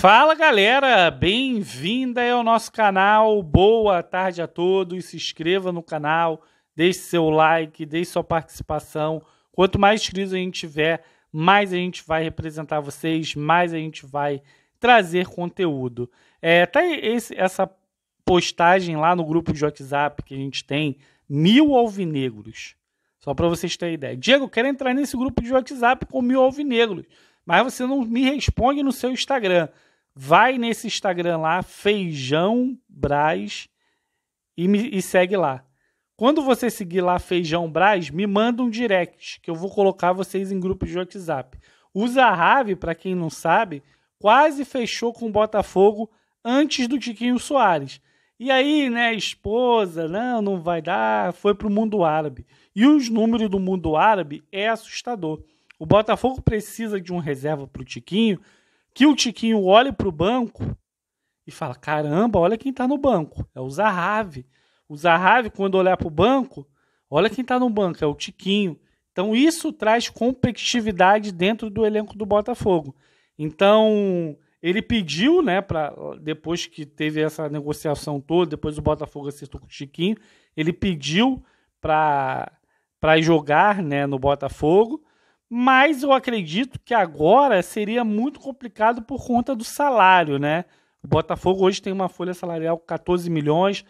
Fala galera, bem-vinda ao nosso canal. Boa tarde a todos. Se inscreva no canal, deixe seu like, deixe sua participação. Quanto mais inscritos a gente tiver, mais a gente vai representar vocês, mais a gente vai trazer conteúdo. É, tá esse, essa postagem lá no grupo de WhatsApp que a gente tem, mil alvinegros. Só para vocês terem ideia. Diego, quero entrar nesse grupo de WhatsApp com mil alvinegros, mas você não me responde no seu Instagram. Vai nesse Instagram lá, Feijão Braz, e, me, e segue lá. Quando você seguir lá Feijão Braz, me manda um direct, que eu vou colocar vocês em grupo de WhatsApp. O Zahavi, para quem não sabe, quase fechou com o Botafogo antes do Tiquinho Soares. E aí, né, esposa, não, não vai dar, foi para o mundo árabe. E os números do mundo árabe é assustador. O Botafogo precisa de um reserva para o Tiquinho que o Tiquinho olhe para o banco e fala: caramba, olha quem está no banco. É o Zarrave O Zarrave quando olhar para o banco, olha quem está no banco, é o Tiquinho. Então isso traz competitividade dentro do elenco do Botafogo. Então ele pediu, né, para depois que teve essa negociação toda, depois o Botafogo acertou com o Tiquinho, ele pediu para para jogar, né, no Botafogo. Mas eu acredito que agora seria muito complicado por conta do salário, né? O Botafogo hoje tem uma folha salarial 14 milhões.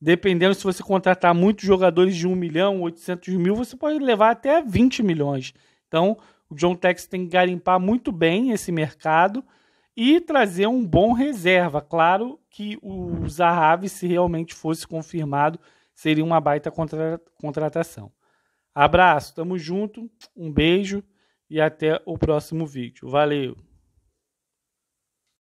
Dependendo se você contratar muitos jogadores de 1 milhão, 800 mil, você pode levar até 20 milhões. Então, o John Tex tem que garimpar muito bem esse mercado e trazer um bom reserva. Claro que o Zahavi, se realmente fosse confirmado, seria uma baita contra contratação. Abraço, tamo junto, um beijo e até o próximo vídeo. Valeu!